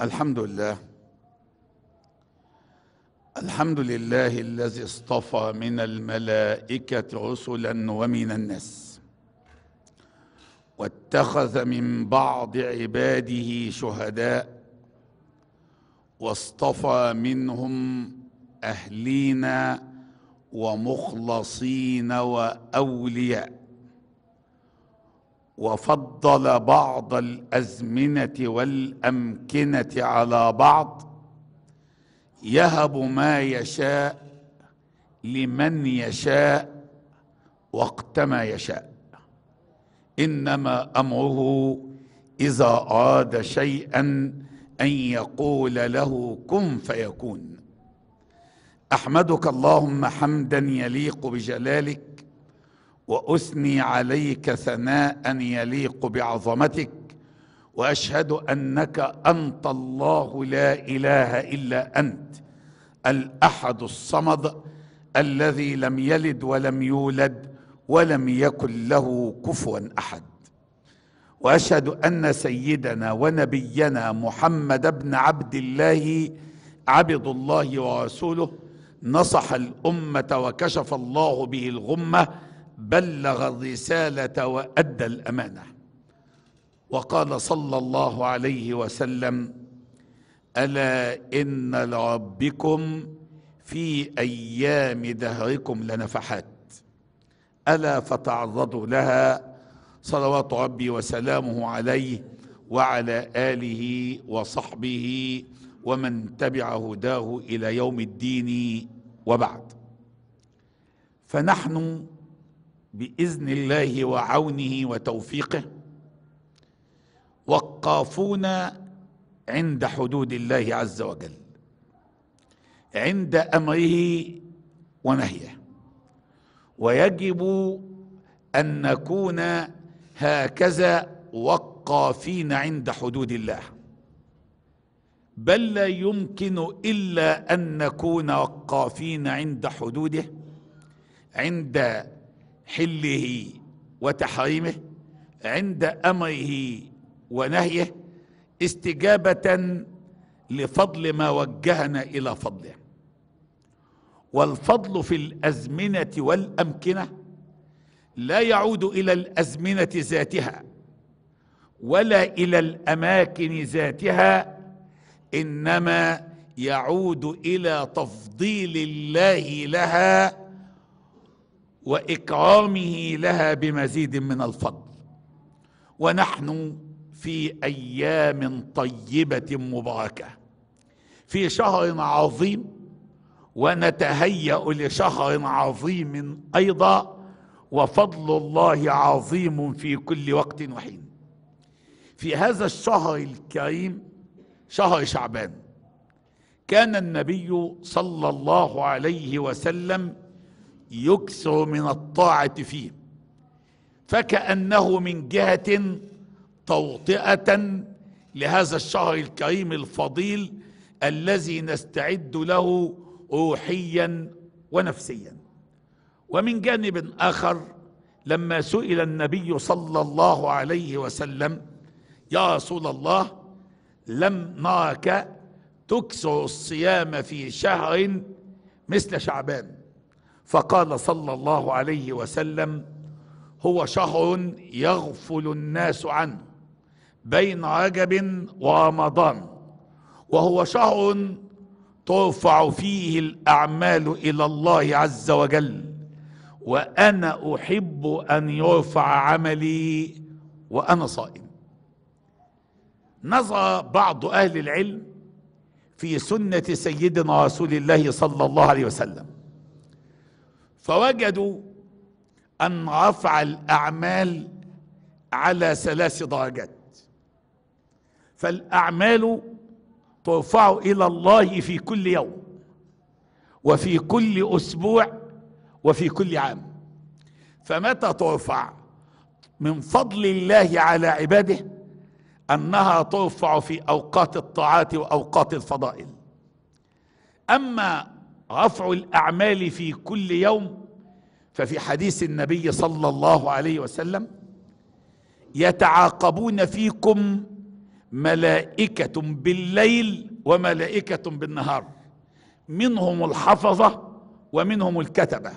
الحمد لله الحمد لله الذي اصطفى من الملائكة رسلا ومن الناس واتخذ من بعض عباده شهداء واصطفى منهم أهلينا ومخلصين وأولياء وفضل بعض الازمنه والامكنه على بعض يهب ما يشاء لمن يشاء وقت ما يشاء انما امره اذا اراد شيئا ان يقول له كن فيكون احمدك اللهم حمدا يليق بجلالك واثني عليك ثناء يليق بعظمتك واشهد انك انت الله لا اله الا انت الاحد الصمد الذي لم يلد ولم يولد ولم يكن له كفوا احد واشهد ان سيدنا ونبينا محمد بن عبد الله عبد الله ورسوله نصح الامه وكشف الله به الغمه بلغ الرسالة وأدى الأمانة وقال صلى الله عليه وسلم ألا إن لربكم في أيام دهركم لنفحات ألا فتعرضوا لها صلوات ربي وسلامه عليه وعلى آله وصحبه ومن تبع هداه إلى يوم الدين وبعد فنحن باذن الله وعونه وتوفيقه وقافون عند حدود الله عز وجل عند امره ونهيه ويجب ان نكون هكذا وقافين عند حدود الله بل لا يمكن الا ان نكون وقافين عند حدوده عند حله وتحريمه عند امره ونهيه استجابه لفضل ما وجهنا الى فضله والفضل في الازمنه والامكنه لا يعود الى الازمنه ذاتها ولا الى الاماكن ذاتها انما يعود الى تفضيل الله لها واكرامه لها بمزيد من الفضل ونحن في ايام طيبه مباركه في شهر عظيم ونتهيا لشهر عظيم ايضا وفضل الله عظيم في كل وقت وحين في هذا الشهر الكريم شهر شعبان كان النبي صلى الله عليه وسلم يكثر من الطاعة فيه فكأنه من جهة توطئة لهذا الشهر الكريم الفضيل الذي نستعد له روحيا ونفسيا ومن جانب آخر لما سئل النبي صلى الله عليه وسلم يا رسول الله لم نرك تكسر الصيام في شهر مثل شعبان فقال صلى الله عليه وسلم هو شهر يغفل الناس عنه بين رجب ورمضان وهو شهر ترفع فيه الأعمال إلى الله عز وجل وأنا أحب أن يرفع عملي وأنا صائم نظر بعض أهل العلم في سنة سيدنا رسول الله صلى الله عليه وسلم فوجدوا ان رفع الاعمال على ثلاث درجات فالاعمال ترفع الى الله في كل يوم وفي كل اسبوع وفي كل عام فمتى ترفع من فضل الله على عباده انها ترفع في اوقات الطاعات واوقات الفضائل اما رفع الأعمال في كل يوم ففي حديث النبي صلى الله عليه وسلم يتعاقبون فيكم ملائكة بالليل وملائكة بالنهار منهم الحفظة ومنهم الكتبة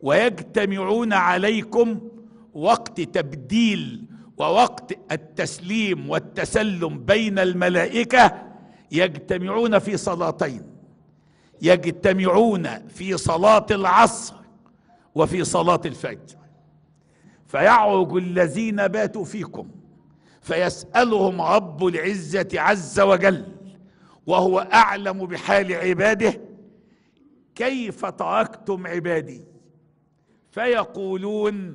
ويجتمعون عليكم وقت تبديل ووقت التسليم والتسلم بين الملائكة يجتمعون في صلاتين يجتمعون في صلاة العصر وفي صلاة الفجر فيعرج الذين باتوا فيكم فيسألهم رب العزة عز وجل وهو أعلم بحال عباده كيف تركتم عبادي فيقولون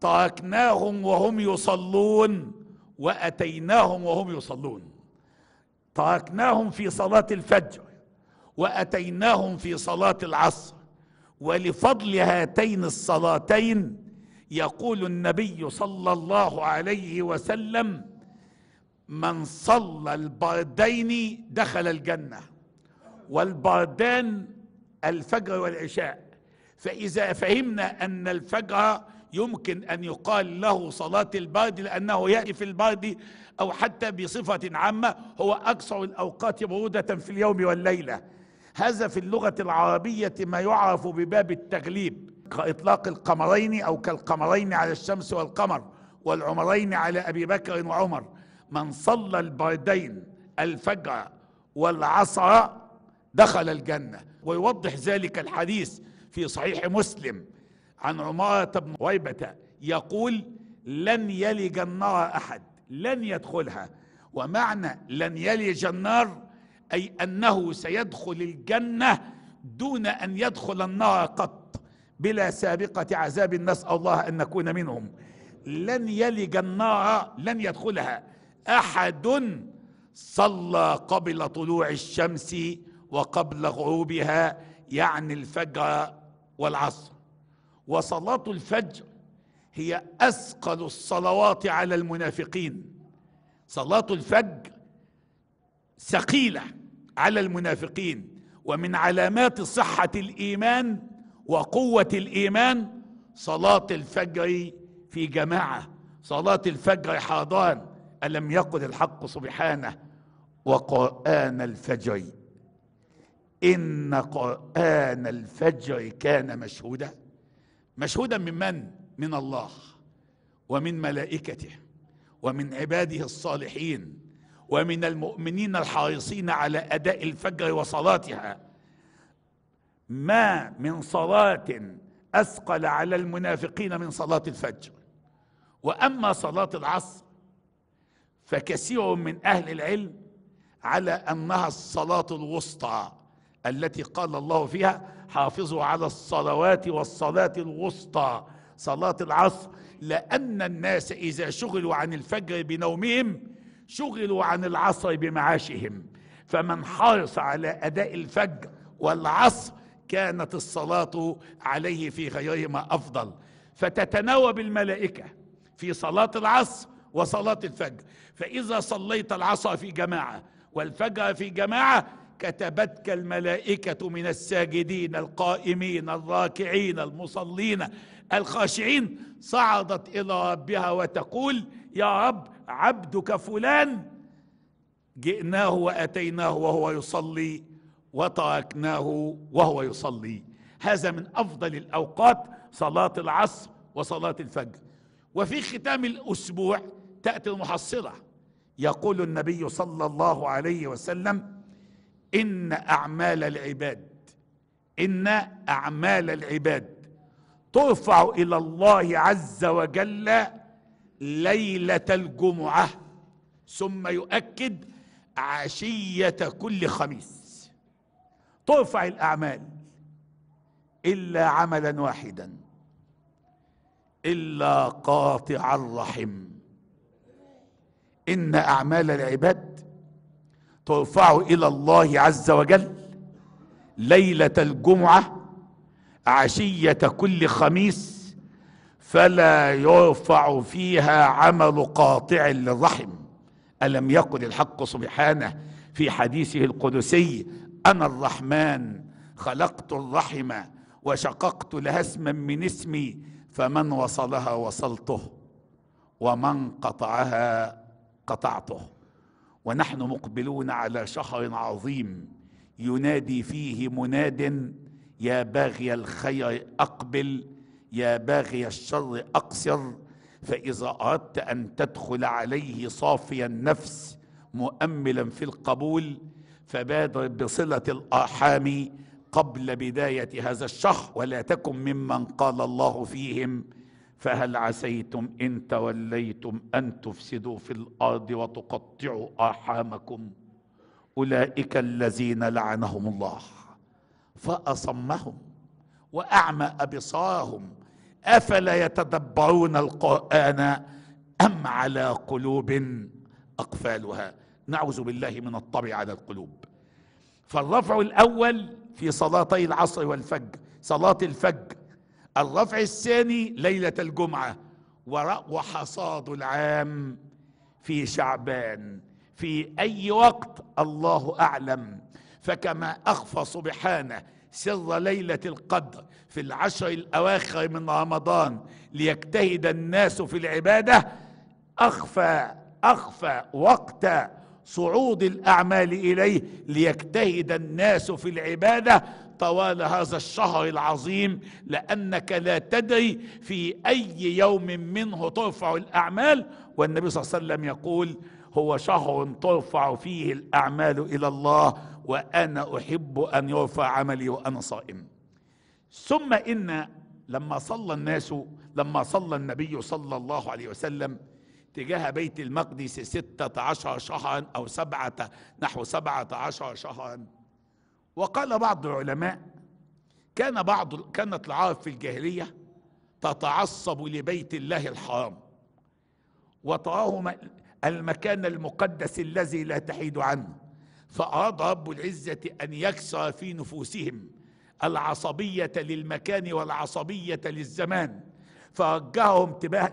تركناهم وهم يصلون وأتيناهم وهم يصلون تركناهم في صلاة الفجر واتيناهم في صلاه العصر ولفضل هاتين الصلاتين يقول النبي صلى الله عليه وسلم من صلى البردين دخل الجنه والبردان الفجر والعشاء فاذا فهمنا ان الفجر يمكن ان يقال له صلاه البرد لانه ياتي في البرد او حتى بصفه عامه هو اكثر الاوقات بروده في اليوم والليله هذا في اللغة العربية ما يعرف بباب التغليب كإطلاق القمرين أو كالقمرين على الشمس والقمر والعمرين على أبي بكر وعمر من صلى البردين الفجر والعصر دخل الجنة ويوضح ذلك الحديث في صحيح مسلم عن عمارة بن ويبة يقول لن يلج النار أحد لن يدخلها ومعنى لن يلج النار اي انه سيدخل الجنه دون ان يدخل النار قط بلا سابقه عذاب نسال الله ان نكون منهم لن يلج النار لن يدخلها احد صلى قبل طلوع الشمس وقبل غروبها يعني الفجر والعصر وصلاه الفجر هي اثقل الصلوات على المنافقين صلاه الفجر ثقيله على المنافقين ومن علامات صحة الإيمان وقوة الإيمان صلاة الفجر في جماعة صلاة الفجر حاضان ألم يقل الحق سبحانه وقرآن الفجر إن قرآن الفجر كان مشهودا مشهودا من من؟ من الله ومن ملائكته ومن عباده الصالحين ومن المؤمنين الحريصين على أداء الفجر وصلاتها ما من صلاة أثقل على المنافقين من صلاة الفجر وأما صلاة العصر فكثير من أهل العلم على أنها الصلاة الوسطى التي قال الله فيها حافظوا على الصلوات والصلاة الوسطى صلاة العصر لأن الناس إذا شغلوا عن الفجر بنومهم شغلوا عن العصر بمعاشهم فمن حرص على أداء الفجر والعصر كانت الصلاة عليه في غيرهما أفضل فتتناوب الملائكة في صلاة العصر وصلاة الفجر فإذا صليت العصر في جماعة والفجر في جماعة كتبتك الملائكة من الساجدين القائمين الراكعين المصلين الخاشعين صعدت إلى ربها وتقول يا رب عبدك فلان جئناه واتيناه وهو يصلي وتركناه وهو يصلي هذا من افضل الاوقات صلاه العصر وصلاه الفجر وفي ختام الاسبوع تاتي المحصله يقول النبي صلى الله عليه وسلم ان اعمال العباد ان اعمال العباد ترفع الى الله عز وجل ليله الجمعه ثم يؤكد عشيه كل خميس ترفع الاعمال الا عملا واحدا الا قاطع الرحم ان اعمال العباد ترفع الى الله عز وجل ليله الجمعه عشيه كل خميس فلا يرفع فيها عمل قاطع للرحم الم يقل الحق سبحانه في حديثه القدسي انا الرحمن خلقت الرحم وشققت لها اسما من اسمي فمن وصلها وصلته ومن قطعها قطعته ونحن مقبلون على شهر عظيم ينادي فيه مناد يا باغي الخير اقبل يا باغي الشر اقصر فاذا اردت ان تدخل عليه صافي النفس مؤملا في القبول فبادر بصله الارحام قبل بدايه هذا الشهر ولا تكن ممن قال الله فيهم فهل عسيتم ان توليتم ان تفسدوا في الارض وتقطعوا ارحامكم اولئك الذين لعنهم الله فاصمهم واعمى ابصارهم افلا يتدبرون القران ام على قلوب اقفالها نعوذ بالله من الطبع على القلوب فالرفع الاول في صلاتي العصر والفجر صلاه الفجر الرفع الثاني ليله الجمعه وحصاد العام في شعبان في اي وقت الله اعلم فكما اخفى سبحانه سر ليلة القدر في العشر الأواخر من رمضان ليجتهد الناس في العبادة أخفى أخفى وقت صعود الأعمال إليه ليجتهد الناس في العبادة طوال هذا الشهر العظيم لأنك لا تدري في أي يوم منه ترفع الأعمال والنبي صلى الله عليه وسلم يقول هو شهر ترفع فيه الأعمال إلى الله وأنا أحب أن يرفع عملي وأنا صائم ثم إن لما صلى الناس لما صلى النبي صلى الله عليه وسلم تجاه بيت المقدس ستة عشر شهرا أو سبعة نحو سبعة عشر شهرا وقال بعض العلماء كان بعض كانت العرب في الجاهلية تتعصب لبيت الله الحرام وتراه المكان المقدس الذي لا تحيد عنه فأراد رب العزة أن يكسر في نفوسهم العصبية للمكان والعصبية للزمان فرجعهم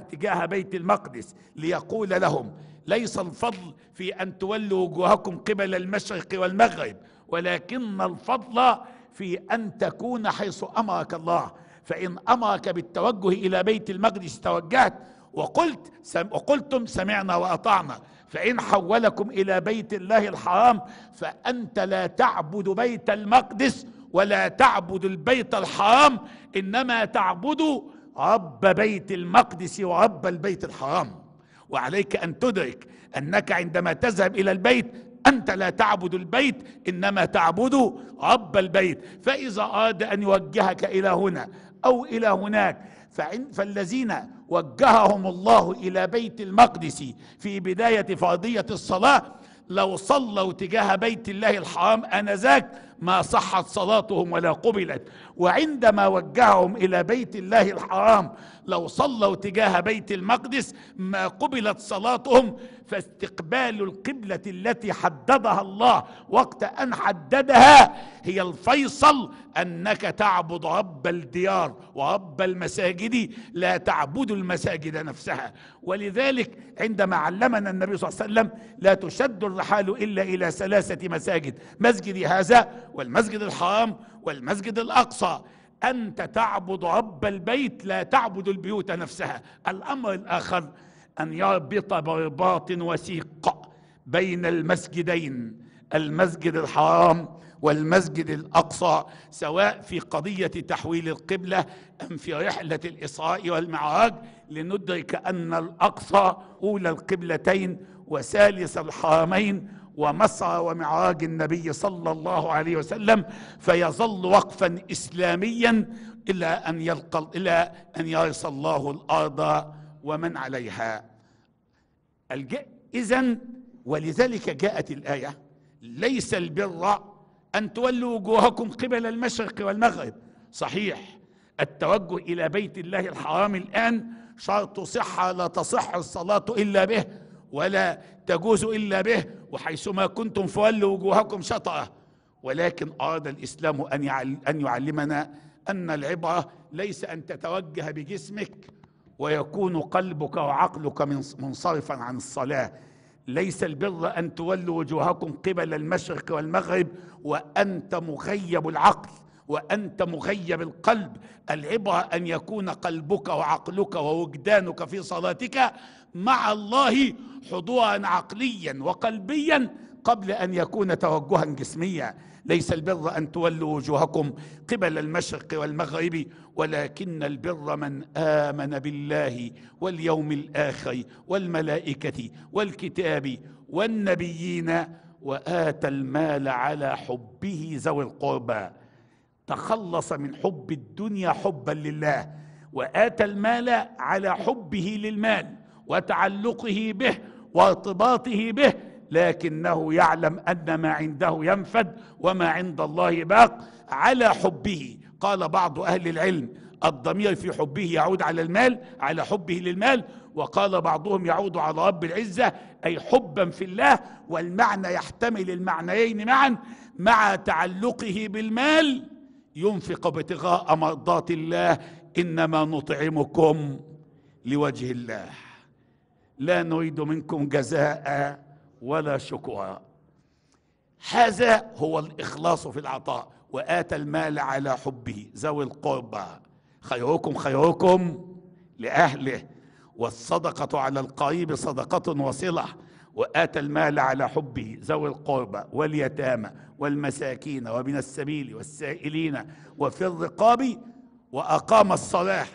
تجاه بيت المقدس ليقول لهم ليس الفضل في أن تولوا وجوهكم قبل المشرق والمغرب ولكن الفضل في أن تكون حيث أمرك الله فإن أمرك بالتوجه إلى بيت المقدس توجهت وقلت سم وقلتم سمعنا وأطعنا فإن حولكم إلى بيت الله الحرام فأنت لا تعبد بيت المقدس ولا تعبد البيت الحرام إنما تعبد رب بيت المقدس ورب البيت الحرام وعليك أن تدرك أنك عندما تذهب إلى البيت أنت لا تعبد البيت إنما تعبد رب البيت فإذا أراد أن يوجهك إلى هنا أو إلى هناك فعن فالذين وجههم الله إلى بيت المقدس في بداية فرضية الصلاة لو صلوا تجاه بيت الله الحرام أنذاك ما صحت صلاتهم ولا قبلت وعندما وجههم إلى بيت الله الحرام لو صلوا تجاه بيت المقدس ما قبلت صلاتهم فاستقبال القبلة التي حددها الله وقت أن حددها هي الفيصل أنك تعبد رب الديار ورب المساجد لا تعبد المساجد نفسها ولذلك عندما علمنا النبي صلى الله عليه وسلم لا تشد الرحال إلا إلى ثلاثة مساجد مسجد هذا والمسجد الحرام والمسجد الأقصى أنت تعبد رب البيت لا تعبد البيوت نفسها الأمر الآخر أن يربط برباط وثيق بين المسجدين المسجد الحرام والمسجد الأقصى سواء في قضية تحويل القبلة أم في رحلة الإسراء والمعراج لندرك أن الأقصى أولى القبلتين وثالث الحرمين ومسعى ومعراج النبي صلى الله عليه وسلم فيظل وقفا إسلاميا إلى أن يلقى إلى أن يرث الله الأرض ومن عليها إذا ولذلك جاءت الآية ليس البر أن تولوا وجوهكم قبل المشرق والمغرب صحيح التوجه إلى بيت الله الحرام الآن شرط صحة لا تصح الصلاة إلا به ولا تجوز إلا به وحيثما كنتم فولوا وجوهكم شطأه ولكن أراد الإسلام أن يعلمنا أن العبرة ليس أن تتوجه بجسمك ويكون قلبك وعقلك منصرفا عن الصلاه ليس البر ان تولوا وجوهكم قبل المشرق والمغرب وانت مخيب العقل وانت مخيب القلب العبره ان يكون قلبك وعقلك ووجدانك في صلاتك مع الله حضورا عقليا وقلبيا قبل ان يكون توجها جسميا ليس البر أن تولوا وجوهكم قبل المشرق والمغرب ولكن البر من آمن بالله واليوم الآخر والملائكة والكتاب والنبيين وآتى المال على حبه ذوي القربى تخلص من حب الدنيا حبا لله وآتى المال على حبه للمال وتعلقه به وارتباطه به لكنه يعلم ان ما عنده ينفد وما عند الله باق على حبه قال بعض اهل العلم الضمير في حبه يعود على المال على حبه للمال وقال بعضهم يعود على رب العزه اي حبا في الله والمعنى يحتمل المعنيين معا مع تعلقه بالمال ينفق ابتغاء مرضات الله انما نطعمكم لوجه الله لا نريد منكم جزاء ولا شكوى هذا هو الإخلاص في العطاء وآتى المال على حبه ذوي القربى خيركم خيركم لأهله والصدقة على القريب صدقة وصلة وآتى المال على حبه ذوي القربى واليتامى والمساكين ومن السبيل والسائلين وفي الرقاب وأقام الصلاة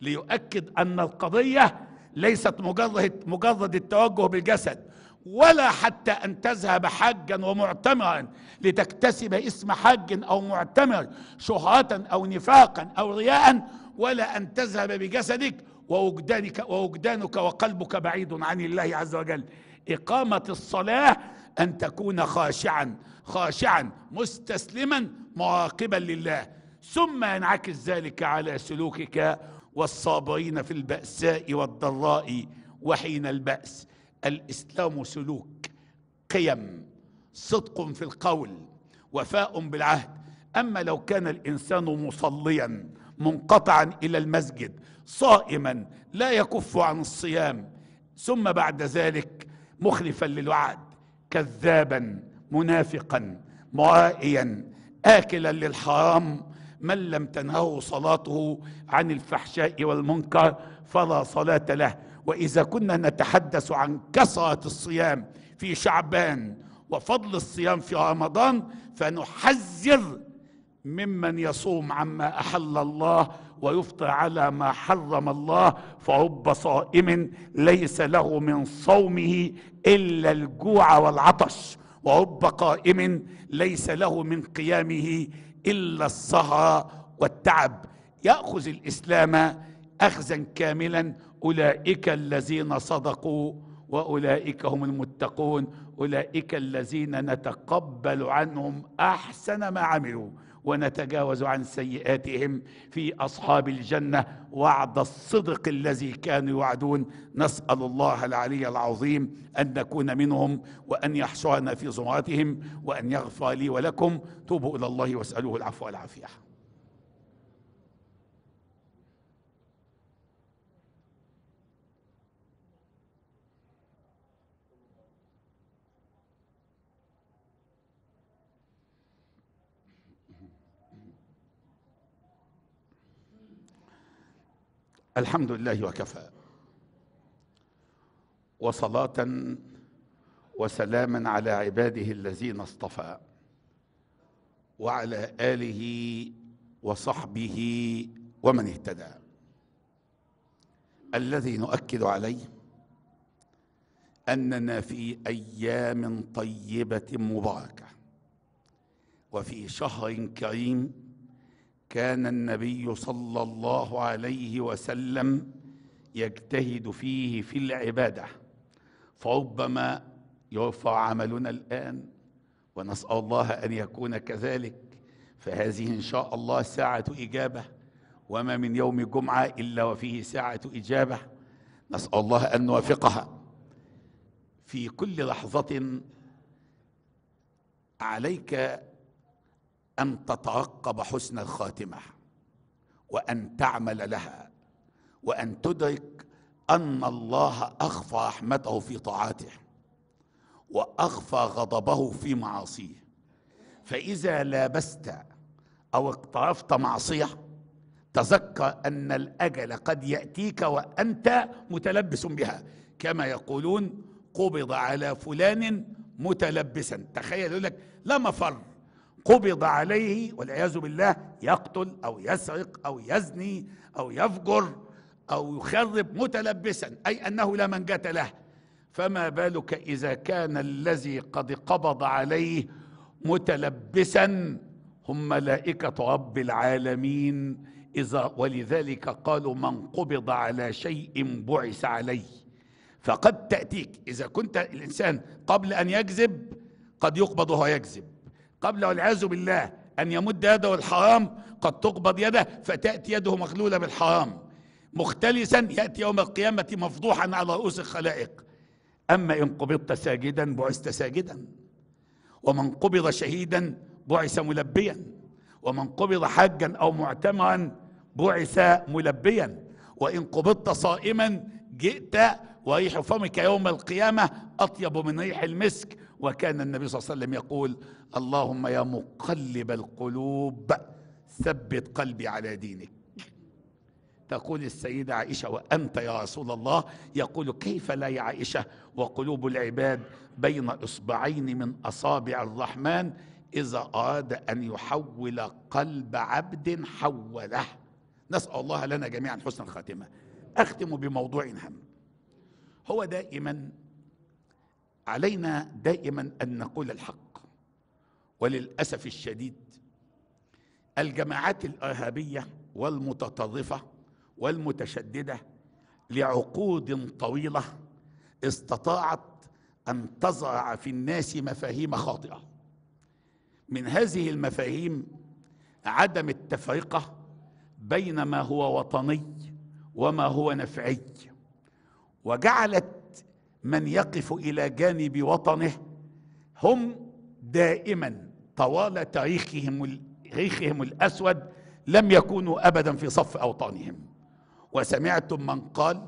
ليؤكد أن القضية ليست مجرد مجرد التوجه بالجسد ولا حتى أن تذهب حجا ومعتمرا لتكتسب اسم حج أو معتمر شهرة أو نفاقا أو رياء ولا أن تذهب بجسدك ووجدانك, ووجدانك وقلبك بعيد عن الله عز وجل إقامة الصلاة أن تكون خاشعا خاشعا مستسلما مراقبا لله ثم ينعكس ذلك على سلوكك والصابرين في البأساء والضراء وحين البأس الاسلام سلوك قيم صدق في القول وفاء بالعهد اما لو كان الانسان مصليا منقطعا الى المسجد صائما لا يكف عن الصيام ثم بعد ذلك مخلفا للوعد كذابا منافقا معائيا اكلا للحرام من لم تنهه صلاته عن الفحشاء والمنكر فلا صلاه له واذا كنا نتحدث عن كثره الصيام في شعبان وفضل الصيام في رمضان فنحذر ممن يصوم عما احل الله ويفطر على ما حرم الله فرب صائم ليس له من صومه الا الجوع والعطش ورب قائم ليس له من قيامه الا السهر والتعب ياخذ الاسلام اخذا كاملا اولئك الذين صدقوا واولئك هم المتقون اولئك الذين نتقبل عنهم احسن ما عملوا ونتجاوز عن سيئاتهم في اصحاب الجنه وعد الصدق الذي كانوا يوعدون نسال الله العلي العظيم ان نكون منهم وان يحشرنا في زمرتهم وان يغفر لي ولكم توبوا الى الله واسالوه العفو والعافيه الحمد لله وكفى وصلاة وسلاما على عباده الذين اصطفى وعلى آله وصحبه ومن اهتدى الذي نؤكد عليه أننا في أيام طيبة مباركة وفي شهر كريم كان النبي صلى الله عليه وسلم يجتهد فيه في العباده فربما يرفع عملنا الان ونسال الله ان يكون كذلك فهذه ان شاء الله ساعه اجابه وما من يوم جمعه الا وفيه ساعه اجابه نسال الله ان نوافقها في كل لحظه عليك ان تترقب حسن الخاتمه وان تعمل لها وان تدرك ان الله اخفى رحمته في طاعته واخفى غضبه في معاصيه فاذا لابست او اقترفت معصيه تذكر ان الاجل قد ياتيك وانت متلبس بها كما يقولون قبض على فلان متلبسا تخيل يقول لك لا مفر قبض عليه والعياذ بالله يقتل أو يسرق أو يزني أو يفجر أو يخرب متلبسا أي أنه لا منجة له فما بالك إذا كان الذي قد قبض عليه متلبسا هم ملائكة رب العالمين إذا ولذلك قالوا من قبض على شيء بعث عليه فقد تأتيك إذا كنت الإنسان قبل أن يكذب قد يقبض وهو يكذب قبل والعياذ بالله أن يمد يده الحرام قد تقبض يده فتأتي يده مخلوله بالحرام مختلسا يأتي يوم القيامة مفضوحا على رؤوس الخلائق أما إن قبضت ساجدا بعثت ساجدا ومن قبض شهيدا بعث ملبيا ومن قبض حجا أو معتمرا بعث ملبيا وإن قبضت صائما جئت وريح فمك يوم القيامة أطيب من ريح المسك وكان النبي صلى الله عليه وسلم يقول اللهم يا مقلب القلوب ثبت قلبي على دينك تقول السيدة عائشة وأنت يا رسول الله يقول كيف لا يا عائشة وقلوب العباد بين إصبعين من أصابع الرحمن إذا أراد أن يحول قلب عبد حوله نسأل الله لنا جميعا حسن الخاتمة أختم بموضوع هام هو دائما علينا دائما ان نقول الحق وللاسف الشديد الجماعات الارهابيه والمتطرفه والمتشدده لعقود طويله استطاعت ان تزرع في الناس مفاهيم خاطئه من هذه المفاهيم عدم التفرقه بين ما هو وطني وما هو نفعي وجعلت من يقف الى جانب وطنه هم دائما طوال تاريخهم تاريخهم الاسود لم يكونوا ابدا في صف اوطانهم وسمعتم من قال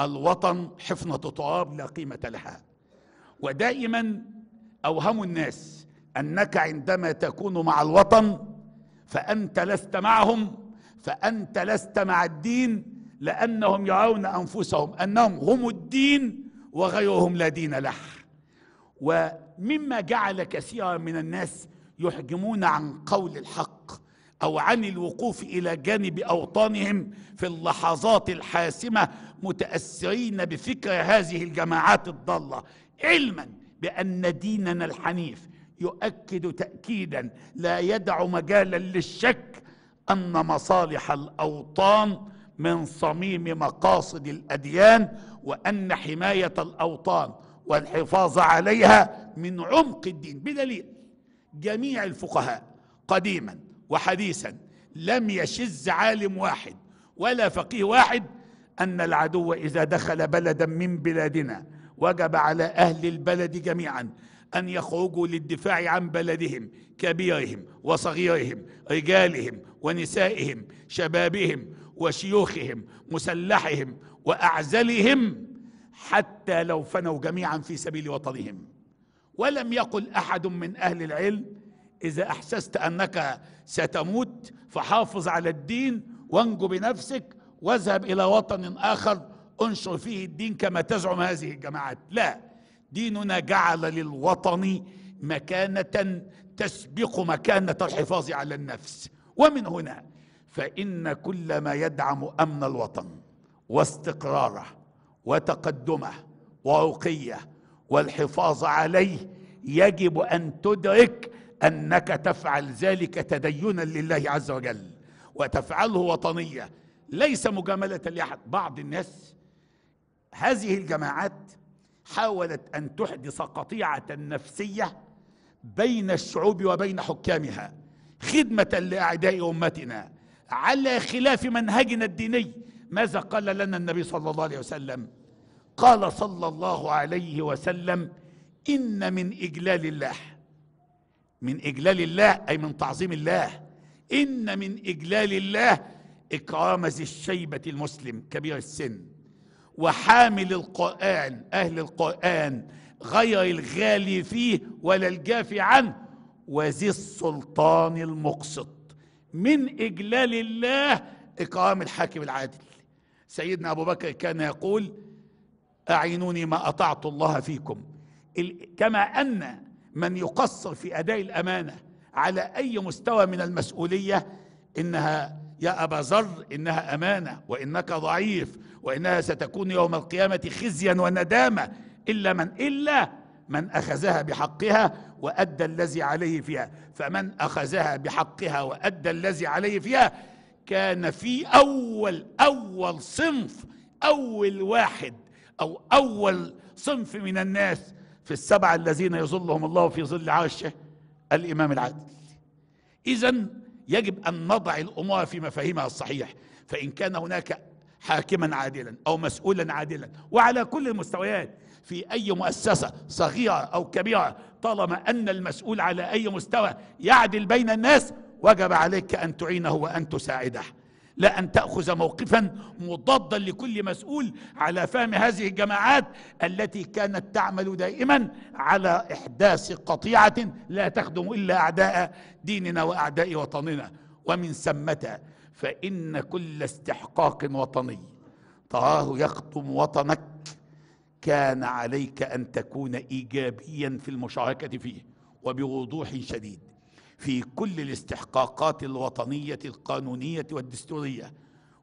الوطن حفنه تراب لا قيمه لها ودائما اوهموا الناس انك عندما تكون مع الوطن فانت لست معهم فانت لست مع الدين لانهم يرون انفسهم انهم هم الدين وغيرهم لا دين له ومما جعل كثيرا من الناس يحجمون عن قول الحق او عن الوقوف الى جانب اوطانهم في اللحظات الحاسمه متاثرين بفكر هذه الجماعات الضاله علما بان ديننا الحنيف يؤكد تاكيدا لا يدع مجالا للشك ان مصالح الاوطان من صميم مقاصد الاديان وأن حماية الأوطان والحفاظ عليها من عمق الدين بدليل جميع الفقهاء قديما وحديثا لم يشذ عالم واحد ولا فقيه واحد أن العدو إذا دخل بلدا من بلادنا وجب على أهل البلد جميعا أن يخرجوا للدفاع عن بلدهم كبيرهم وصغيرهم رجالهم ونسائهم شبابهم وشيوخهم مسلحهم واعزلهم حتى لو فنوا جميعا في سبيل وطنهم ولم يقل احد من اهل العلم اذا احسست انك ستموت فحافظ على الدين وانجو بنفسك واذهب الى وطن اخر انشر فيه الدين كما تزعم هذه الجماعات لا ديننا جعل للوطن مكانه تسبق مكانه الحفاظ على النفس ومن هنا فان كل ما يدعم امن الوطن واستقراره وتقدمه ورقيه والحفاظ عليه يجب ان تدرك انك تفعل ذلك تدينا لله عز وجل وتفعله وطنيه ليس مجامله لاحد بعض الناس هذه الجماعات حاولت ان تحدث قطيعه نفسيه بين الشعوب وبين حكامها خدمه لاعداء امتنا على خلاف منهجنا الديني ماذا قال لنا النبي صلى الله عليه وسلم قال صلى الله عليه وسلم إن من إجلال الله من إجلال الله أي من تعظيم الله إن من إجلال الله إكرام ذي الشيبة المسلم كبير السن وحامل القرآن أهل القرآن غير الغالي فيه ولا الجافي عنه وذي السلطان المقسط من إجلال الله إكرام الحاكم العادل سيدنا أبو بكر كان يقول أعينوني ما أطعت الله فيكم كما أن من يقصر في أداء الأمانة على أي مستوى من المسؤولية إنها يا أبا ذر إنها أمانة وإنك ضعيف وإنها ستكون يوم القيامة خزيا وندامة إلا من إلا من أخذها بحقها وأدى الذي عليه فيها فمن أخذها بحقها وأدى الذي عليه فيها كان في أول أول صنف أول واحد أو أول صنف من الناس في السبعة الذين يظلهم الله في ظل عرشه الإمام العادل إذا يجب أن نضع الأمور في مفاهيمها الصحيح فإن كان هناك حاكما عادلا أو مسؤولا عادلا وعلى كل المستويات في أي مؤسسة صغيرة أو كبيرة طالما أن المسؤول على أي مستوى يعدل بين الناس وجب عليك أن تعينه وأن تساعده لا أن تأخذ موقفا مضادا لكل مسؤول على فهم هذه الجماعات التي كانت تعمل دائما على إحداث قطيعة لا تخدم إلا أعداء ديننا وأعداء وطننا ومن ثمة فإن كل استحقاق وطني تراه يخدم وطنك كان عليك أن تكون إيجابيا في المشاركة فيه وبوضوح شديد في كل الاستحقاقات الوطنية القانونية والدستورية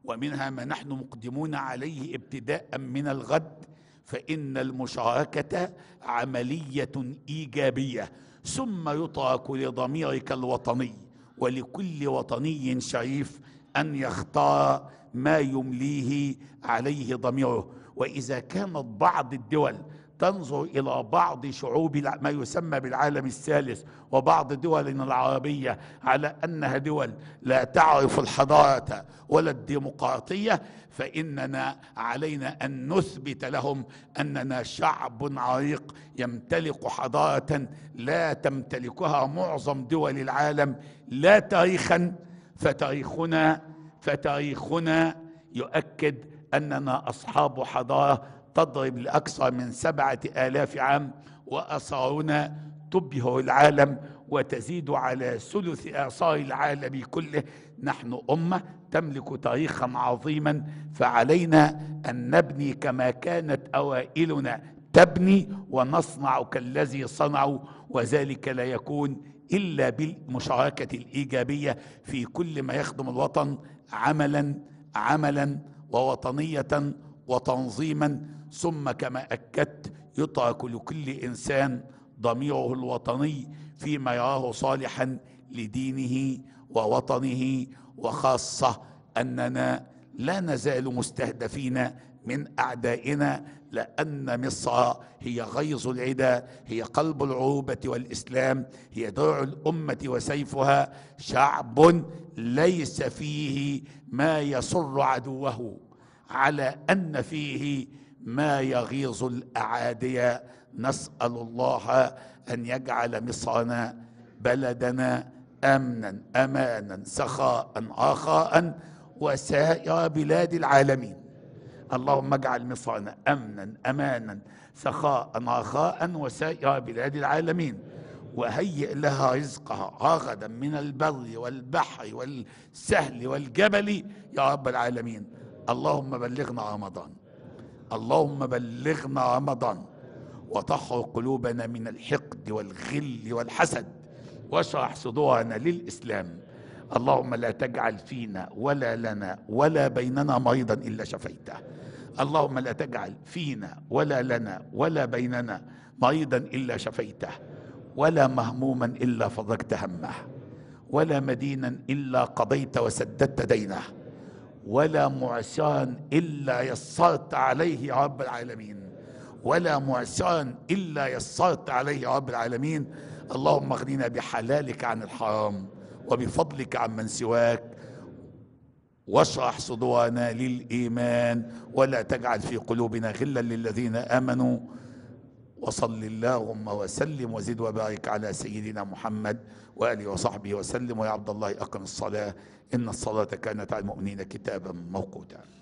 ومنها ما نحن مقدمون عليه ابتداء من الغد فإن المشاركة عملية إيجابية ثم يترك لضميرك الوطني ولكل وطني شريف أن يختار ما يمليه عليه ضميره وإذا كانت بعض الدول تنظر إلى بعض شعوب ما يسمى بالعالم الثالث وبعض دولنا العربية على أنها دول لا تعرف الحضارة ولا الديمقراطية فإننا علينا أن نثبت لهم أننا شعب عريق يمتلك حضارة لا تمتلكها معظم دول العالم لا تاريخا فتاريخنا فتاريخنا يؤكد أننا أصحاب حضارة تضرب لأكثر من سبعة آلاف عام وأثارنا تبهر العالم وتزيد على ثلث آثار العالم كله نحن أمة تملك تاريخا عظيما فعلينا أن نبني كما كانت أوائلنا تبني ونصنع كالذي صنعوا وذلك لا يكون إلا بالمشاركة الإيجابية في كل ما يخدم الوطن عملا عملا ووطنية وتنظيما ثم كما اكدت يترك لكل انسان ضميره الوطني فيما يراه صالحا لدينه ووطنه وخاصه اننا لا نزال مستهدفين من اعدائنا لان مصر هي غيظ العدا هي قلب العروبه والاسلام هي درع الامه وسيفها شعب ليس فيه ما يسر عدوه على ان فيه ما يغيظ الاعادي نسال الله ان يجعل مصرنا بلدنا امنا امانا سخاء اخاء وسائر بلاد العالمين اللهم اجعل مصرنا امنا امانا سخاء رخاء وسائر بلاد العالمين وهيئ لها رزقها رغدا من البر والبحر والسهل والجبل يا رب العالمين اللهم بلغنا رمضان اللهم بلغنا رمضان وطهر قلوبنا من الحقد والغل والحسد واشرح صدورنا للإسلام اللهم لا تجعل فينا ولا لنا ولا بيننا مريضا إلا شفيته اللهم لا تجعل فينا ولا لنا ولا بيننا مريضا إلا شفيته ولا مهموما إلا فرجت همه ولا مدينا إلا قضيت وسددت دينه ولا معسان إلا يسرت عليه يا رب العالمين ولا معسان إلا يسرت عليه يا رب العالمين اللهم اغننا بحلالك عن الحرام وبفضلك عن من سواك واشرح صدورنا للإيمان ولا تجعل في قلوبنا غلا للذين آمنوا وصل اللهم وسلم وزد وبارك على سيدنا محمد وآله وصحبه وسلم ويا عبد الله أقم الصلاة إن الصلاة كانت على المؤمنين كتابا موقوتا